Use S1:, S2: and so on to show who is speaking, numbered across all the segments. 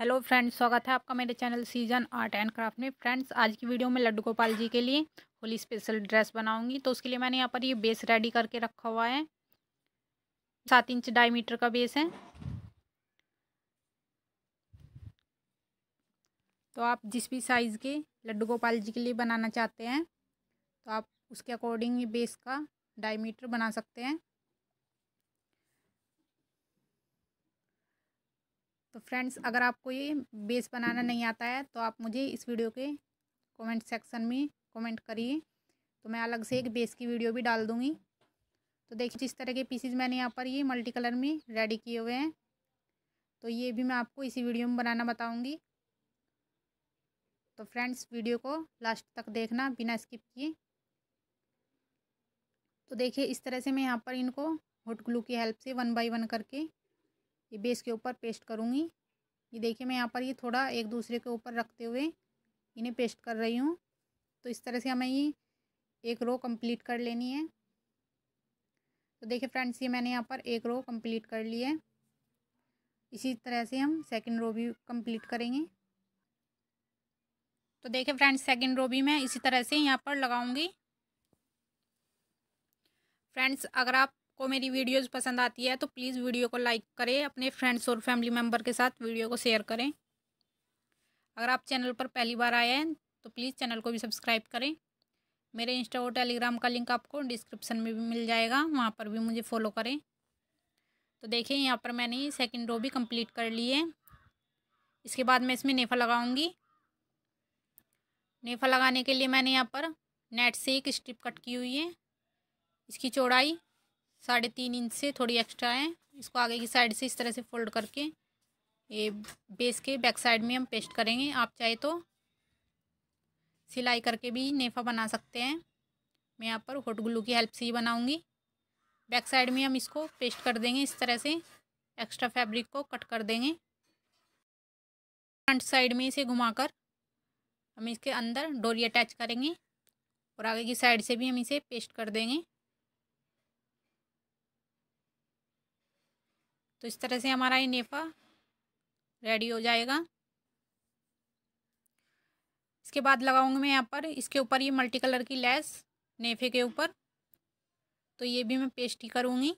S1: hello friends स्वागत है आपका मेरे channel season art and craft में फ्रेंड्स आज की वीडियो में लड्डू गोपाल जी के लिए होली स्पेशल ड्रेस बनाऊंगी तो उसके लिए मैंने यहाँ पर ये बेस रेडी करके रखा हुआ है सात इंच डायमीटर का बेस है तो आप जिस भी साइज़ के लड्डू गोपाल जी के लिए बनाना चाहते हैं तो आप उसके अकॉर्डिंग बेस का डायमीटर बना सकते हैं तो फ्रेंड्स अगर आपको ये बेस बनाना नहीं आता है तो आप मुझे इस वीडियो के कमेंट सेक्शन में कमेंट करिए तो मैं अलग से एक बेस की वीडियो भी डाल दूँगी तो देखिए जिस तरह के पीसीज मैंने यहाँ पर ये मल्टी कलर में रेडी किए हुए हैं तो ये भी मैं आपको इसी वीडियो में बनाना बताऊँगी तो फ्रेंड्स वीडियो को लास्ट तक देखना बिना स्किप किए तो देखिए इस तरह से मैं यहाँ पर इनको हॉट ग्लू की हेल्प से वन बाय वन करके ये बेस के ऊपर पेस्ट करूँगी ये देखिए मैं यहाँ पर ये थोड़ा एक दूसरे के ऊपर रखते हुए इन्हें पेस्ट कर रही हूँ तो इस तरह से हमें ये एक रो कंप्लीट कर लेनी है तो देखिए फ्रेंड्स ये मैंने यहाँ पर एक रो कंप्लीट कर ली है इसी तरह से हम सेकंड रो भी कंप्लीट करेंगे तो देखिए फ्रेंड्स सेकंड रो भी मैं इसी तरह से यहाँ पर लगाऊंगी फ्रेंड्स अगर आप आपको मेरी वीडियोस पसंद आती है तो प्लीज़ वीडियो को लाइक करें अपने फ्रेंड्स और फैमिली मेम्बर के साथ वीडियो को शेयर करें अगर आप चैनल पर पहली बार आए हैं तो प्लीज़ चैनल को भी सब्सक्राइब करें मेरे इंस्टा और टेलीग्राम का लिंक आपको डिस्क्रिप्शन में भी मिल जाएगा वहाँ पर भी मुझे फॉलो करें तो देखिए यहाँ पर मैंने सेकेंड रो भी कम्प्लीट कर ली है इसके बाद मैं इसमें नेफा लगाऊंगी नेफा लगाने के लिए मैंने यहाँ पर नेट से एक स्ट्रिप कट की हुई है इसकी चौड़ाई साढ़े तीन इंच से थोड़ी एक्स्ट्रा है इसको आगे की साइड से इस तरह से फोल्ड करके ये बेस के बैक साइड में हम पेस्ट करेंगे आप चाहे तो सिलाई करके भी नेफा बना सकते हैं मैं यहाँ पर हॉट ग्लू की हेल्प से ही बनाऊँगी बैक साइड में हम इसको पेस्ट कर देंगे इस तरह से एक्स्ट्रा फैब्रिक को कट कर देंगे फ्रंट साइड में इसे घुमाकर हम इसके अंदर डोरी अटैच करेंगे और आगे की साइड से भी हम इसे पेस्ट कर देंगे तो इस तरह से हमारा ये नेफा रेडी हो जाएगा इसके बाद लगाऊंगी मैं यहाँ पर इसके ऊपर ये मल्टी कलर की लेस नेफे के ऊपर तो ये भी मैं पेस्ट करूँगी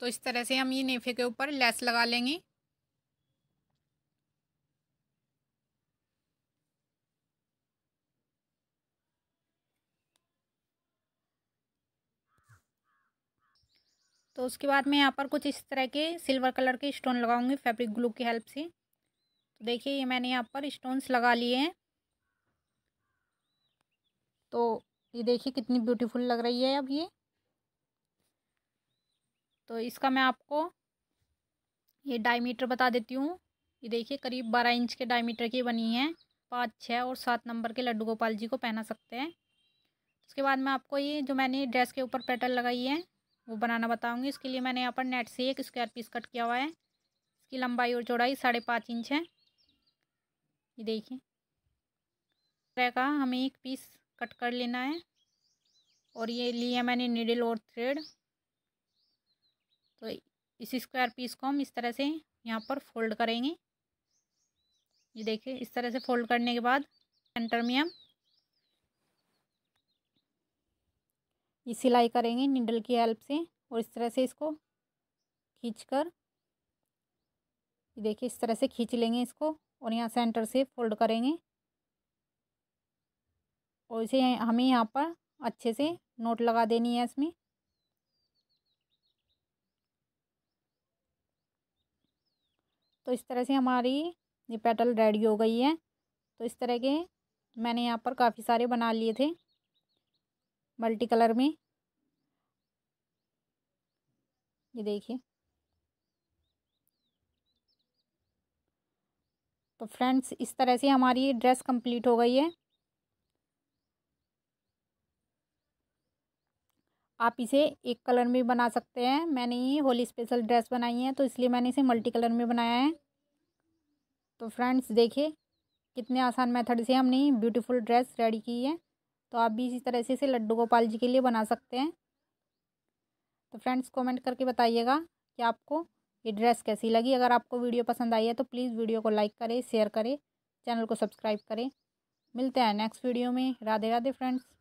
S1: तो इस तरह से हम ये नेफे के ऊपर लेस लगा लेंगे तो उसके बाद मैं यहाँ पर कुछ इस तरह के सिल्वर कलर के स्टोन लगाऊंगी फैब्रिक ग्लू की हेल्प से तो देखिए ये मैंने यहाँ पर स्टोन्स लगा लिए हैं तो ये देखिए कितनी ब्यूटीफुल लग रही है अब ये तो इसका मैं आपको ये डायमीटर बता देती हूँ ये देखिए करीब बारह इंच के डायमीटर की बनी है पाँच छः और सात नंबर के लड्डू गोपाल जी को पहना सकते हैं उसके बाद में आपको ये जो मैंने ड्रेस के ऊपर पैटर्न लगाई है वो बनाना बताऊँगी इसके लिए मैंने यहाँ पर नेट से एक स्क्वायर पीस कट किया हुआ है इसकी लंबाई और चौड़ाई साढ़े पाँच इंच है ये देखिए तरह का हमें एक पीस कट कर लेना है और ये लिया मैंने निडल और थ्रेड तो इस स्क्वायर पीस को हम इस तरह से यहाँ पर फोल्ड करेंगे ये देखिए इस तरह से फोल्ड करने के बाद सेंटर में हम की सिलाई करेंगे निडल की हेल्प से और इस तरह से इसको खींच कर देखिए इस तरह से खींच लेंगे इसको और यहाँ सेंटर से फोल्ड करेंगे और इसे हमें यहाँ पर अच्छे से नोट लगा देनी है इसमें तो इस तरह से हमारी ये पेटल रेडी हो गई है तो इस तरह के मैंने यहाँ पर काफ़ी सारे बना लिए थे मल्टी कलर में ये देखिए तो फ्रेंड्स इस तरह से हमारी ड्रेस कंप्लीट हो गई है आप इसे एक कलर में बना सकते हैं मैंने ये होली स्पेशल ड्रेस बनाई है तो इसलिए मैंने इसे मल्टी कलर में बनाया है तो फ्रेंड्स देखिए कितने आसान मेथड से हमने ब्यूटीफुल ड्रेस रेडी की है तो आप भी इसी तरह से इसे लड्डू गोपाल जी के लिए बना सकते हैं तो फ्रेंड्स कमेंट करके बताइएगा कि आपको ये ड्रेस कैसी लगी अगर आपको वीडियो पसंद आई है तो प्लीज़ वीडियो को लाइक करें शेयर करें चैनल को सब्सक्राइब करें मिलते हैं नेक्स्ट वीडियो में राधे राधे फ्रेंड्स